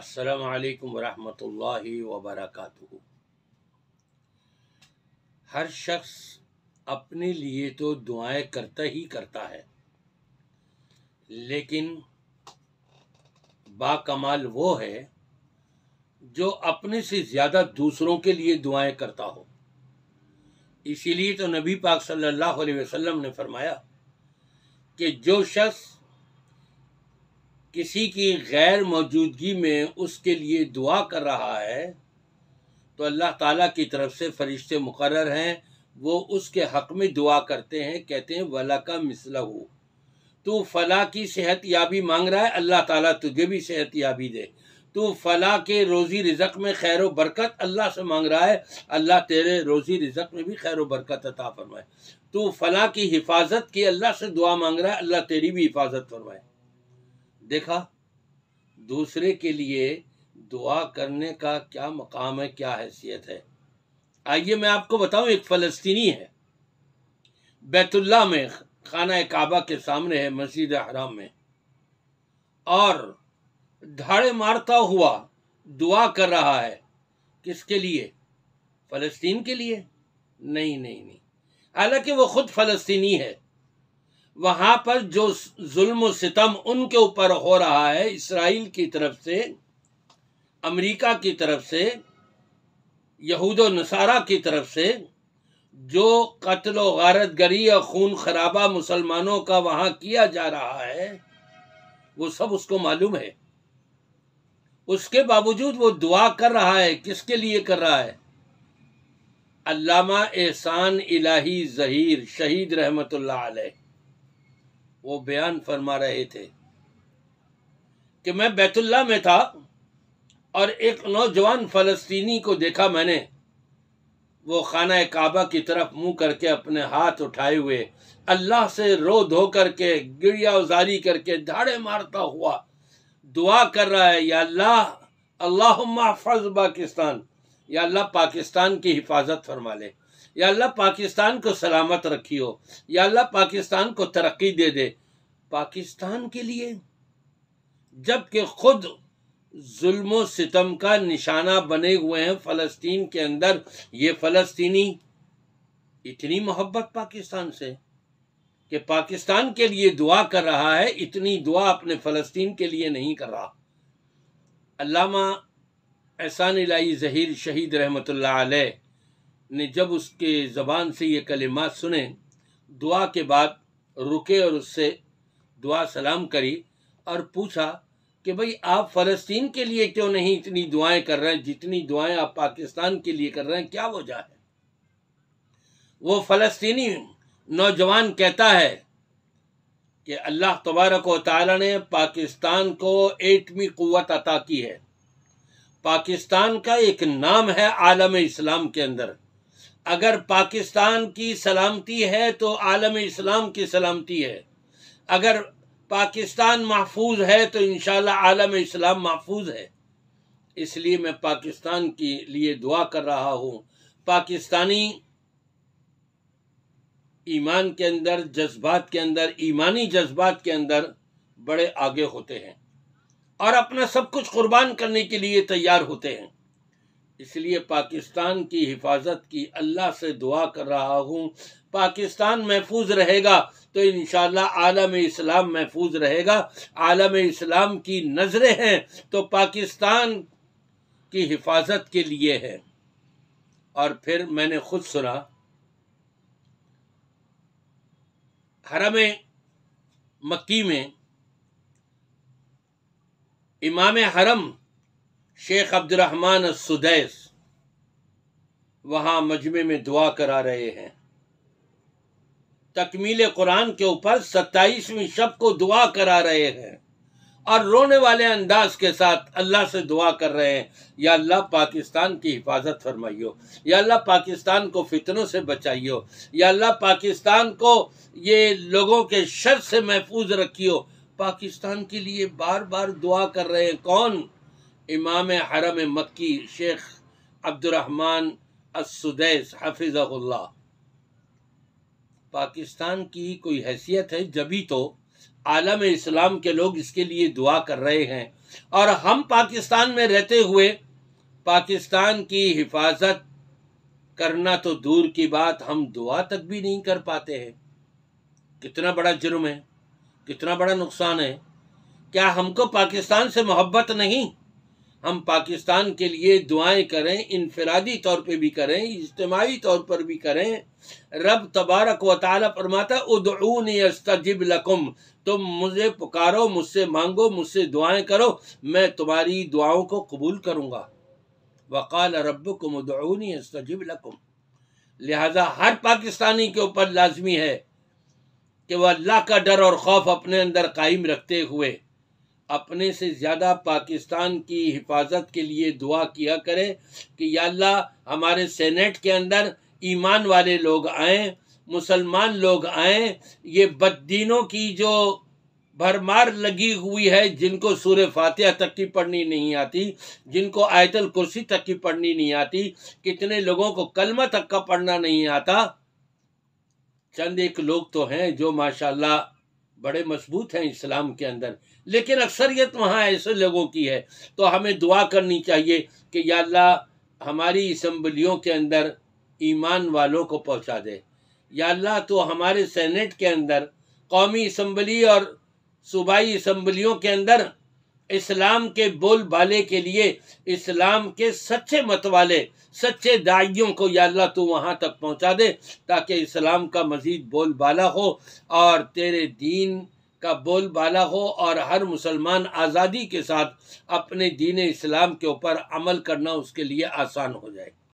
अस्सलाम वरहमतुल्लाहि वबरकातुहू हर शख्स अपने लिए तो दुआएं करता ही करता है लेकिन बाकमाल वो है जो अपने से ज़्यादा दूसरों के लिए दुआएं करता हो इसीलिए तो नबी पाक सल्लल्लाहु अलैहि वसल्लम ने फरमाया कि जो शख्स किसी की गैर मौजूदगी में उसके लिए दुआ कर रहा है तो अल्लाह ताला की तरफ से फरिश्ते मुकर हैं वो उसके हक में दुआ करते हैं कहते हैं वला का मिसला हो तू फला की सेहत याबी मांग रहा है अल्लाह ताला तुझे भी सेहत याबी दे तू फला के रोज़ी रिजक में खैर बरकत अल्लाह से मांग रहा है अल्लाह तेरे रोज़ी रिजक में भी खैर बरकत अता फरमाए तू फला की हिफाजत की अल्लाह से दुआ मांग रहा है अल्लाह तेरी भी हिफाजत फरमाए देखा दूसरे के लिए दुआ करने का क्या मकाम है क्या हैसियत है आइए मैं आपको बताऊं एक फ़लस्तीनी है बैतुल्ला में खाना काबा के सामने है मस्जिद हराम में और धाड़े मारता हुआ दुआ कर रहा है किसके लिए फ़लस्तीन के लिए नहीं नहीं नहीं हालांकि वो खुद फ़लस्तीनी है वहां पर जो जुल्म सितम उनके ऊपर हो रहा है इसराइल की तरफ से अमेरिका की तरफ से यहूद नसारा की तरफ से जो कत्ल वारत गरी और खून खराबा मुसलमानों का वहां किया जा रहा है वो सब उसको मालूम है उसके बावजूद वो दुआ कर रहा है किसके लिए कर रहा है अल्लामा एहसान इलाही जहीर शहीद रहमतुल्लाह अलैह वो बयान फरमा रहे थे कि मैं बैतुल्ला में था और एक नौजवान फ़लस्तीनी को देखा मैंने वो खाना काबा की तरफ मुंह करके अपने हाथ उठाए हुए अल्लाह से रो धो करके गिड़िया उजारी करके धाड़े मारता हुआ दुआ कर रहा है या अल्लाह अल्लाह पाकिस्तान या अल्लाह पाकिस्तान की हिफाजत फरमा ले या अल्लाह पाकिस्तान को सलामत हो या अल्लाह पाकिस्तान को तरक्की दे दे पाकिस्तान के लिए जबकि खुद जुल्म सितम का निशाना बने हुए हैं फ़लस्तीन के अंदर ये फ़लस्तीनी इतनी मोहब्बत पाकिस्तान से कि पाकिस्तान के लिए दुआ कर रहा है इतनी दुआ अपने फ़लस्तीन के लिए नहीं कर रहा अल्लामा एहसान लाई जहीर शहीद रहमत ने जब उसके ज़बान से ये कलिमा सुने दुआ के बाद रुके और उससे दुआ सलाम करी और पूछा कि भाई आप फ़लस्तीन के लिए क्यों नहीं इतनी दुआएं कर रहे हैं जितनी दुआएं आप पाकिस्तान के लिए कर रहे हैं क्या वजह है वो फ़लस्तीनी नौजवान कहता है कि अल्लाह तबारक ताली ने पाकिस्तान को एटमी क़वत अता की है पाकिस्तान का एक नाम है आलम इस्लाम के अंदर अगर पाकिस्तान की सलामती है तो आलम इस्लाम की सलामती है अगर पाकिस्तान महफूज है तो इन आलम इस्लाम महफूज है इसलिए मैं पाकिस्तान के लिए दुआ कर रहा हूँ पाकिस्तानी ईमान के अंदर जज्बात के अंदर ईमानी जज्बात के अंदर बड़े आगे होते हैं और अपना सब कुछ कुर्बान करने के लिए तैयार होते हैं इसलिए पाकिस्तान की हिफाजत की अल्लाह से दुआ कर रहा हूँ पाकिस्तान महफूज रहेगा तो इन आलम इस्लाम महफूज रहेगा आलम इस्लाम की नज़रें हैं तो पाकिस्तान की हिफाजत के लिए है और फिर मैंने खुद सुना हरम मक्की में इमाम हरम शेख अब्दुलरहमान सुदैस वहां मजमे में दुआ करा रहे हैं तकमील कुरान के ऊपर सत्ताईसवीं शब को दुआ करा रहे हैं और रोने वाले अंदाज के साथ अल्लाह से दुआ कर रहे हैं या अल्लाह पाकिस्तान की हिफाजत फरमाइयो या अल्लाह पाकिस्तान को फितनों से बचाइयो या अल्लाह पाकिस्तान को ये लोगों के शर से महफूज रखियो पाकिस्तान के लिए बार बार दुआ कर रहे हैं कौन इमाम हरम मक्की शेख अब्दुलरहमान असुदैस हफिज़ल्ला पाकिस्तान की कोई हैसियत है जभी तो आलम इस्लाम के लोग इसके लिए दुआ कर रहे हैं और हम पाकिस्तान में रहते हुए पाकिस्तान की हिफाजत करना तो दूर की बात हम दुआ तक भी नहीं कर पाते हैं कितना बड़ा जुर्म है कितना बड़ा नुकसान है क्या हमको पाकिस्तान से मोहब्बत नहीं हम पाकिस्तान के लिए दुआएं करें इनफरादी तौर पे भी करें इज्तमाही तौर पर भी करें रब तबारक व ताली फरमाता उदून अस्तजिब लकुम तुम मुझे पुकारो मुझसे मांगो मुझसे दुआएं करो मैं तुम्हारी दुआओं को कबूल करूंगा वक़ाल रब कुम उदूनी अस्तजिब लकुम लिहाजा हर पाकिस्तानी के ऊपर लाजमी है कि वह अल्लाह का डर और खौफ अपने अंदर कायम रखते हुए अपने से ज़्यादा पाकिस्तान की हिफाजत के लिए दुआ किया करें कि अल्लाह हमारे सेनेट के अंदर ईमान वाले लोग आए मुसलमान लोग आए ये बददीनों की जो भरमार लगी हुई है जिनको सूर फातिहा तक की पढ़नी नहीं आती जिनको आयतल कुर्सी तक की पढ़नी नहीं आती कितने लोगों को कलमा तक का पढ़ना नहीं आता चंद एक लोग तो हैं जो माशाल्लाह बड़े मजबूत हैं इस्लाम के अंदर लेकिन अक्सरियत वहाँ ऐसे लोगों की है तो हमें दुआ करनी चाहिए कि या ला हमारी इसम्बलियों के अंदर ईमान वालों को पहुँचा दे या ला तो हमारे सेनेट के अंदर कौमी इसम्बली और सूबाई इसम्बलियों के अंदर इस्लाम के बोल बाले के लिए इस्लाम के सच्चे मत वाले सच्चे दाइयों को या अल्लाह तू वहाँ तक पहुँचा दे ताकि इस्लाम का मज़ीद बोल बाला हो और तेरे दीन का बोल बाला हो और हर मुसलमान आज़ादी के साथ अपने दीन इस्लाम के ऊपर अमल करना उसके लिए आसान हो जाए